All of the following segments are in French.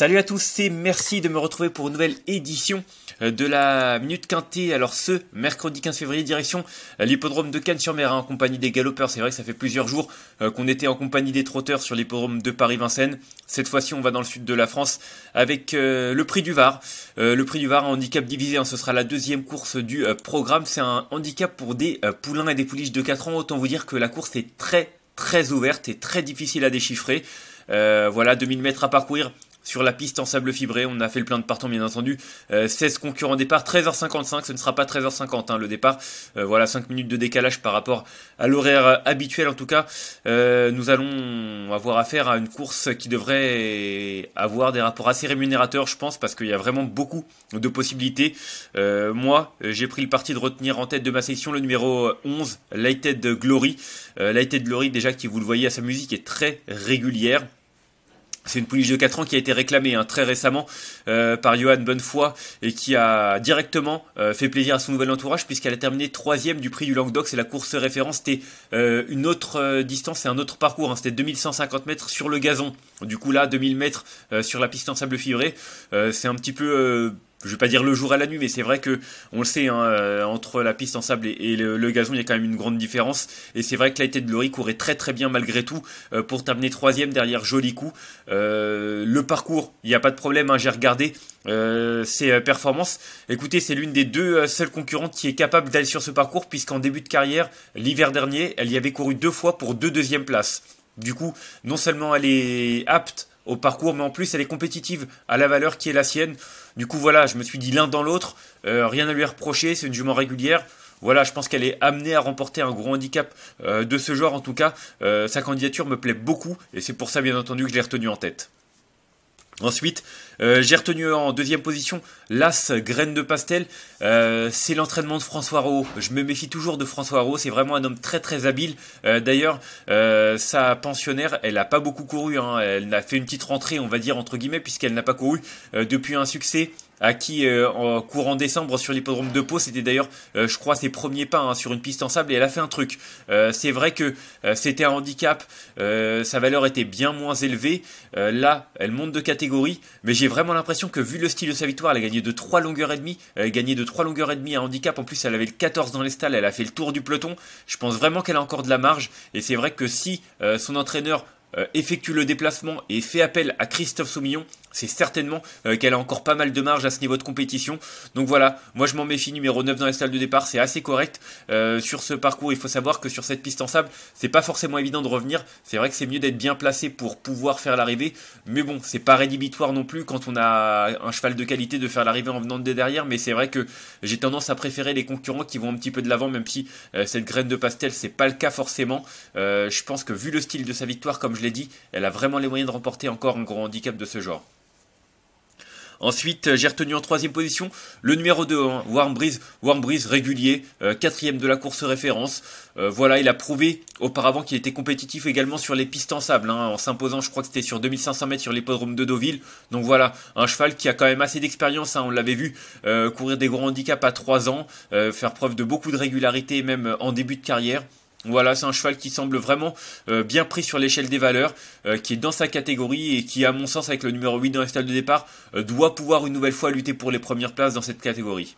Salut à tous et merci de me retrouver pour une nouvelle édition euh, de la Minute Quintée. Alors ce mercredi 15 février, direction euh, l'hippodrome de Cannes-sur-Mer hein, en compagnie des galopeurs. C'est vrai que ça fait plusieurs jours euh, qu'on était en compagnie des trotteurs sur l'hippodrome de Paris-Vincennes. Cette fois-ci, on va dans le sud de la France avec le Prix du Var. le Prix du Var en handicap divisé, hein, ce sera la deuxième course du programme. C'est un handicap pour des poulains et des pouliches de 4 ans. Autant vous dire que la course est très très ouverte et très difficile à déchiffrer. voilà, 2000 mètres à parcourir sur la piste en sable fibré. On a fait le plein de partants, bien entendu. 16 euh, concurrents départ, 13h55. Ce ne sera pas 13h50 hein, le départ. Euh, voilà, 5 minutes de décalage par rapport à l'horaire euh, habituel en tout cas. nous allons avoir affaire à une course qui devrait avoir des rapports assez rémunérateurs, je pense, parce qu'il y a vraiment beaucoup de possibilités. moi, j'ai pris le parti de retenir en tête de ma section le numéro 11, Lighted Glory. Lighted Glory, déjà qui, vous le voyez à sa musique, est très régulière. C'est une pouliche de 4 ans qui a été réclamée hein, très récemment euh, par Johan Bonnefoy et qui a directement euh, fait plaisir à son nouvel entourage puisqu'elle a terminé troisième du prix du Languedoc. et la course référence, c'était euh, une autre distance et un autre parcours. Hein. c'était 2150 mètres sur le gazon. Du coup là, 2000 mètres sur la piste en sable fibré. c'est un petit peu je vais pas dire le jour à la nuit, mais c'est vrai que on le sait, hein, euh, entre la piste en sable et, le, gazon, il y a quand même une grande différence. Et c'est vrai que tête de Glory courait très très bien malgré tout euh, pour terminer troisième derrière Joli Coup. Euh, le parcours, il n'y a pas de problème, hein, j'ai regardé euh, ses performances. Écoutez, c'est l'une des deux seules concurrentes qui est capable d'aller sur ce parcours, puisqu'en début de carrière, l'hiver dernier, elle y avait couru deux fois pour deux deuxièmes places. Du coup, non seulement elle est apte au parcours, mais en plus elle est compétitive à la valeur qui est la sienne. Du coup voilà, je me suis dit l'un dans l'autre, euh, rien à lui reprocher, c'est une jument régulière. Voilà, je pense qu'elle est amenée à remporter un gros handicap euh, de ce genre en tout cas. Euh, sa candidature me plaît beaucoup et c'est pour ça bien entendu que je l'ai retenue en tête. Ensuite, euh, j'ai retenu en deuxième position l'As Graine de Pastel. Euh, c'est l'entraînement de François Raoult, Je me méfie toujours de François Raoult, C'est vraiment un homme très très habile. Euh, d'ailleurs, sa pensionnaire, elle n'a pas beaucoup couru. Hein. Elle n'a fait une petite rentrée, on va dire entre guillemets, puisqu'elle n'a pas couru depuis un succès à qui euh, en courant décembre sur l'hippodrome de Pau, c'était d'ailleurs, euh, je crois, ses premiers pas hein, sur une piste en sable et elle a fait un truc. Euh, c'est vrai que c'était un handicap, sa valeur était bien moins élevée. là, elle monte de catégorie, mais j'ai vraiment l'impression que vu le style de sa victoire, elle a gagné de 3 longueurs et demie, elle a gagné de 3 longueurs et demie à handicap. En plus, elle avait le 14 dans les stalles, elle a fait le tour du peloton. Je pense vraiment qu'elle a encore de la marge et c'est vrai que si son entraîneur euh, effectue le déplacement et fait appel à Christophe Soumillon, c'est certainement euh, qu'elle a encore pas mal de marge à ce niveau de compétition. Donc voilà, moi je m'en méfie numéro 9 dans la salle de départ, c'est assez correct. Euh, sur ce parcours, il faut savoir que sur cette piste en sable, c'est pas forcément évident de revenir. C'est vrai que c'est mieux d'être bien placé pour pouvoir faire l'arrivée, mais bon, c'est pas rédhibitoire non plus quand on a un cheval de qualité de faire l'arrivée en venant de derrière, mais c'est vrai que j'ai tendance à préférer les concurrents qui vont un petit peu de l'avant même si cette graine de pastel c'est pas le cas forcément. je pense que vu le style de sa victoire comme je l'ai dit, elle a vraiment les moyens de remporter encore un gros handicap de ce genre. Ensuite, euh, j'ai retenu en troisième position le numéro 2, hein, Warm Breeze, Warm Breeze régulier, euh, quatrième de la course référence. Euh, voilà, il a prouvé auparavant qu'il était compétitif également sur les pistes en sable, hein, en s'imposant, je crois que c'était sur 2500 mètres sur l'hippodrome de Deauville. Donc voilà, un cheval qui a quand même assez d'expérience, hein, on l'avait vu courir des gros handicaps à 3 ans, faire preuve de beaucoup de régularité même en début de carrière. Voilà, c'est un cheval qui semble vraiment euh, bien pris sur l'échelle des valeurs, euh, qui est dans sa catégorie et qui, à mon sens, avec le numéro 8 dans la stade de départ, euh, doit pouvoir une nouvelle fois lutter pour les premières places dans cette catégorie.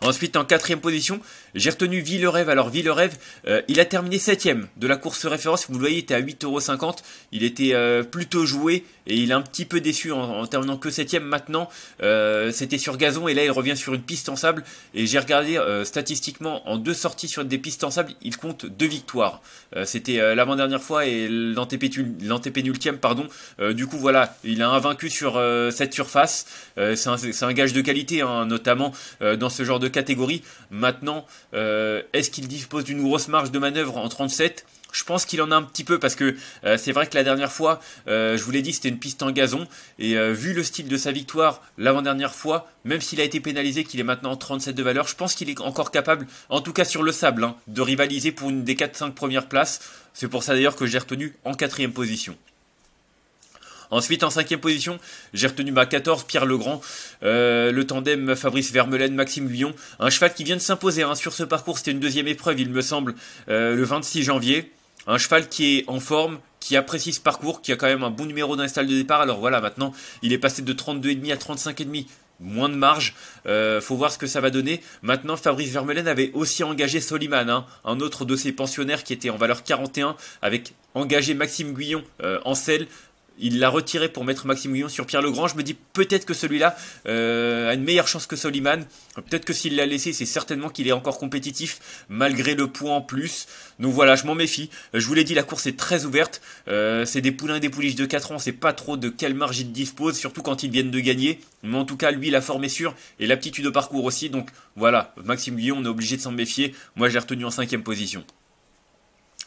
Ensuite, en quatrième position, j'ai retenu Ville rêve. Alors, Ville rêve, euh, il a terminé 7 septième de la course référence. Vous le voyez, il était à 8,50€. Il était euh, plutôt joué et il est un petit peu déçu en, terminant que septième. Maintenant, euh, c'était sur gazon et là, il revient sur une piste en sable. Et j'ai regardé statistiquement, en deux sorties sur des pistes en sable, il compte deux victoires. c'était l'avant-dernière fois et l'antépénultième, pardon. du coup, voilà, il a un vaincu sur cette surface. c'est un, gage de qualité, hein, notamment dans ce genre de catégorie. Maintenant, euh, est-ce qu'il dispose d'une grosse marge de manœuvre en 37 je pense qu'il en a un petit peu parce que euh, c'est vrai que la dernière fois, euh, je vous l'ai dit, c'était une piste en gazon. Et vu le style de sa victoire l'avant-dernière fois, même s'il a été pénalisé, qu'il est maintenant en 37 de valeur, je pense qu'il est encore capable, en tout cas sur le sable, hein, de rivaliser pour une des 4-5 premières places. C'est pour ça d'ailleurs que j'ai retenu en quatrième position. Ensuite, en cinquième position, j'ai retenu ma 14, Pierre Legrand, euh, le tandem Fabrice Vermelaine, Maxime Guyon. Un cheval qui vient de s'imposer hein. sur ce parcours. C'était une deuxième épreuve, il me semble, euh, le 26 janvier. Un cheval qui est en forme, qui apprécie ce parcours, qui a quand même un bon numéro d'install de départ. Alors voilà, maintenant, il est passé de 32,5 à 35,5 moins de marge. Euh, faut voir ce que ça va donner. Maintenant, Fabrice Vermeulen avait aussi engagé Soliman, hein. un autre de ses pensionnaires qui était en valeur 41, avec engagé Maxime Guyon en selle il l'a retiré pour mettre Maxime Guillon sur Pierre Legrand. Je me dis peut-être que celui-là euh, a une meilleure chance que Soliman. Peut-être que s'il l'a laissé, c'est certainement qu'il est encore compétitif malgré le poids en plus. Donc voilà, je m'en méfie. Je vous l'ai dit, la course est très ouverte. Euh, c'est des poulains et des pouliches de 4 ans. On sait pas trop de quelle marge ils disposent, surtout quand ils viennent de gagner. Mais en tout cas, lui, la forme est sûre et l'aptitude au parcours aussi. Donc voilà, Maxime Guillon, on est obligé de s'en méfier. Moi, j'ai retenu en cinquième position.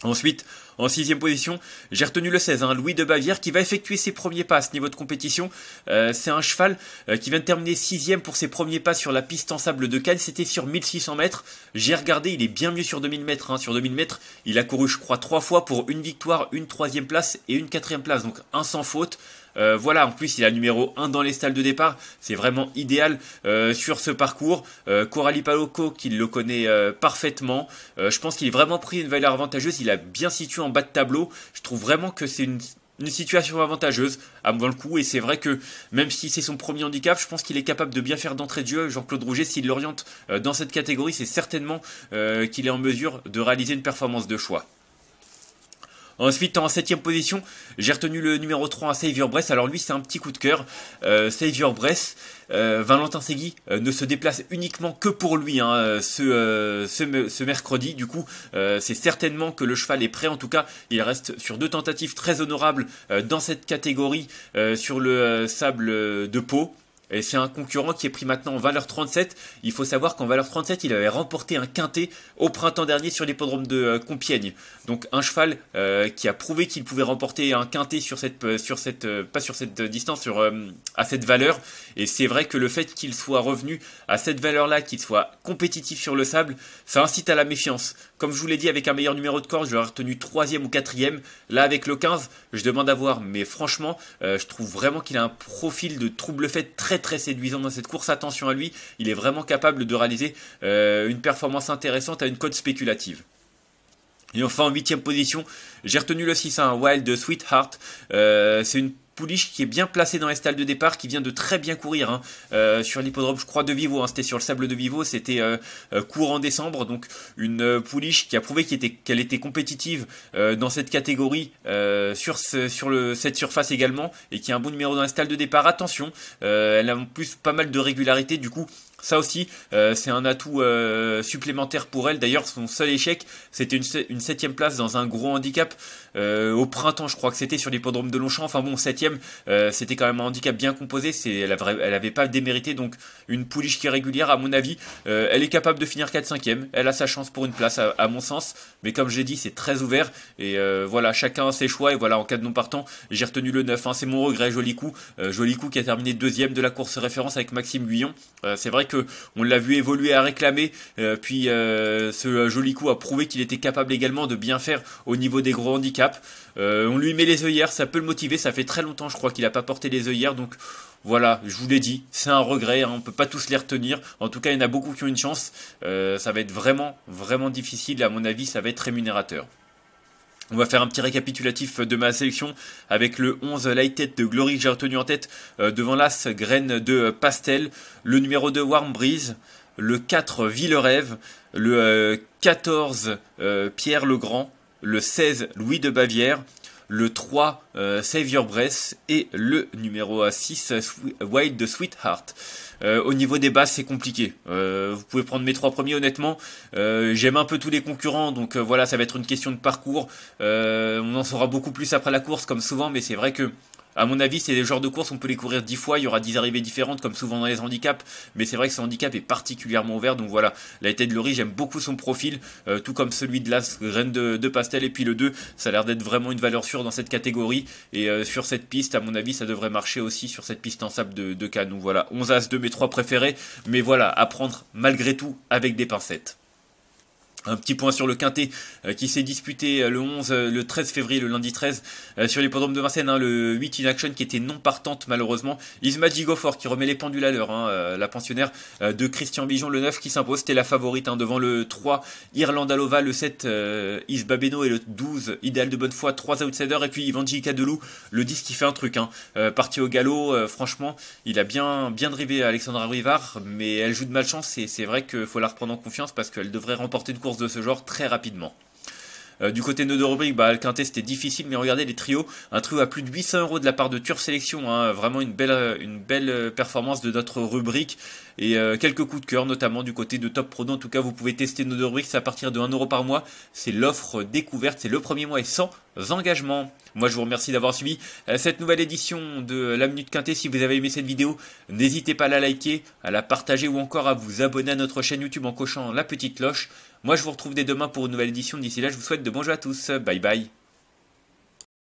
Ensuite, en sixième position, j'ai retenu le 16, hein, Louis de Bavière, qui va effectuer ses premiers pas à ce niveau de compétition. Euh, c'est un cheval euh, qui vient de terminer sixième pour ses premiers pas sur la piste en sable de Cannes. C'était sur 1600 mètres. J'ai regardé, il est bien mieux sur 2000 mètres. Hein. Sur 2000 mètres, il a couru, je crois, trois fois pour une victoire, une troisième place et une quatrième place. Donc un sans faute. Euh, voilà, en plus il a numéro 1 dans les stalles de départ, c'est vraiment idéal euh, sur ce parcours. Euh, Coralie Paloco qui le connaît parfaitement, je pense qu'il est vraiment pris une valeur avantageuse, il a bien situé en bas de tableau, je trouve vraiment que c'est une, situation avantageuse à avant le coup et c'est vrai que même si c'est son premier handicap je pense qu'il est capable de bien faire d'entrée de jeu Jean-Claude Rouget s'il l'oriente dans cette catégorie c'est certainement qu'il est en mesure de réaliser une performance de choix. Ensuite, en septième position, j'ai retenu le numéro 3 à Savior Brest. Alors lui, c'est un petit coup de cœur. Euh, Savior euh, Valentin Segui euh, ne se déplace uniquement que pour lui hein, ce, euh, ce, mercredi. Du coup, c'est certainement que le cheval est prêt. En tout cas, il reste sur deux tentatives très honorables dans cette catégorie sur le sable de peau. Et c'est un concurrent qui est pris maintenant en valeur 37. Il faut savoir qu'en valeur 37, il avait remporté un quintet au printemps dernier sur l'hippodrome de euh, Compiègne. Donc un cheval euh, qui a prouvé qu'il pouvait remporter un quintet sur cette, euh, sur cette, pas sur cette distance, sur à cette valeur. Et c'est vrai que le fait qu'il soit revenu à cette valeur-là, qu'il soit compétitif sur le sable, ça incite à la méfiance. Comme je vous l'ai dit, avec un meilleur numéro de corde, je l'aurais retenu troisième ou quatrième. Là, avec le 15, je demande à voir. Mais franchement, euh, je trouve vraiment qu'il a un profil de trouble fait très très séduisant dans cette course. Attention à lui, il est vraiment capable de réaliser euh, une performance intéressante à une cote spéculative. Et enfin, en huitième position, j'ai retenu le 6 un Wild Sweetheart. Euh, c'est une qui est bien placée dans les stalles de départ, qui vient de très bien courir hein. euh, sur l'hippodrome, je crois, de Vivo. Hein. c'était sur le sable de Vivo, c'était euh, euh, court en décembre. Donc une Pouliche qui a prouvé qu'elle était, était, compétitive dans cette catégorie, sur, cette surface également, et qui a un bon numéro dans les stalles de départ. Attention, elle a en plus pas mal de régularité, du coup ça aussi, euh, c'est un atout euh, supplémentaire pour elle. D'ailleurs, son seul échec, c'était une, septième place dans un gros handicap euh, au printemps, je crois que c'était sur l'hippodrome de Longchamp. Enfin bon, septième, c'était quand même un handicap bien composé. C'est, elle, elle avait pas démérité, donc une pouliche qui est régulière, à mon avis, elle est capable de finir 4 5 ème Elle a sa chance pour une place, à, mon sens. Mais comme j'ai dit, c'est très ouvert. Et voilà, chacun a ses choix. Et voilà, en cas de non partant, j'ai retenu le 9. Hein. C'est mon regret, joli coup. joli coup qui a terminé deuxième de la course référence avec Maxime Guyon. c'est vrai que on l'a vu évoluer à réclamer, euh, puis euh, ce joli coup a prouvé qu'il était capable également de bien faire au niveau des gros handicaps. Euh, on lui met les œillères, ça peut le motiver, ça fait très longtemps je crois qu'il n'a pas porté les œillères, donc voilà, je vous l'ai dit, c'est un regret, hein. on ne peut pas tous les retenir. En tout cas, il y en a beaucoup qui ont une chance. ça va être vraiment, vraiment difficile. À mon avis, ça va être rémunérateur. On va faire un petit récapitulatif de ma sélection avec le 11 Lighthead de Glory que j'ai retenu en tête euh, devant l'As Graine de Pastel, le numéro 2 Warm Breeze, le 4 Ville Rêve, le 14 euh, euh, Pierre Legrand, le 16 Louis de Bavière, le 3 Save Your Breath et le numéro 6 White de Sweetheart. Euh, au niveau des bases, c'est compliqué. Euh, vous pouvez prendre mes trois premiers, honnêtement. Euh, j'aime un peu tous les concurrents, donc voilà, ça va être une question de parcours. on en saura beaucoup plus après la course, comme souvent, mais c'est vrai que à mon avis, c'est des genres de courses, on peut les courir 10 fois, il y aura 10 arrivées différentes, comme souvent dans les handicaps, mais c'est vrai que ce handicap est particulièrement ouvert, donc voilà, la tête de Lori, j'aime beaucoup son profil, euh, tout comme celui de la graine de, de, pastel, et puis le 2, ça a l'air d'être vraiment une valeur sûre dans cette catégorie, et euh, sur cette piste, à mon avis, ça devrait marcher aussi sur cette piste en sable de, de Cannes, voilà, 11 as 2, mes 3 préférés, mais voilà, à prendre malgré tout avec des pincettes. Un petit point sur le quintet euh, qui s'est disputé euh, le 11, euh, le 13 février, le lundi 13, sur l'hippodrome de Vincennes. Hein, le 8 in action qui était non partante malheureusement. Isma Gigofort qui remet les pendules à l'heure, hein, la pensionnaire de Christian Bijon. Le 9 qui s'impose, c'était la favorite hein, devant le 3 Irlanda Lova le 7 Isbabeno et le 12 Idéal de Bonne Foi. 3 outsiders et puis Ivanjika Delou, le 10 qui fait un truc. parti au galop, franchement, il a bien, bien drivé Alexandra Rivard, mais elle joue de malchance et c'est vrai qu'il faut la reprendre en confiance parce qu'elle devrait remporter une course de ce genre très rapidement. Euh, du côté de nos rubriques, bah, le quintet c'était difficile, mais regardez les trios. Un trio à plus de 800 euros de la part de Turf Sélection, hein. vraiment une belle, euh, une belle euh, performance de notre rubrique. Et quelques coups de cœur, notamment du côté de Top Prono. En tout cas, vous pouvez tester nos deux rubriques, c'est à partir de 1 euro par mois. C'est l'offre découverte, c'est le premier mois et sans engagement. Moi, je vous remercie d'avoir suivi cette nouvelle édition de La Minute Quintet. Si vous avez aimé cette vidéo, n'hésitez pas à la liker, à la partager ou encore à vous abonner à notre chaîne YouTube en cochant la petite cloche. Moi, je vous retrouve dès demain pour une nouvelle édition. D'ici là, je vous souhaite de bons jeux à tous. Bye bye.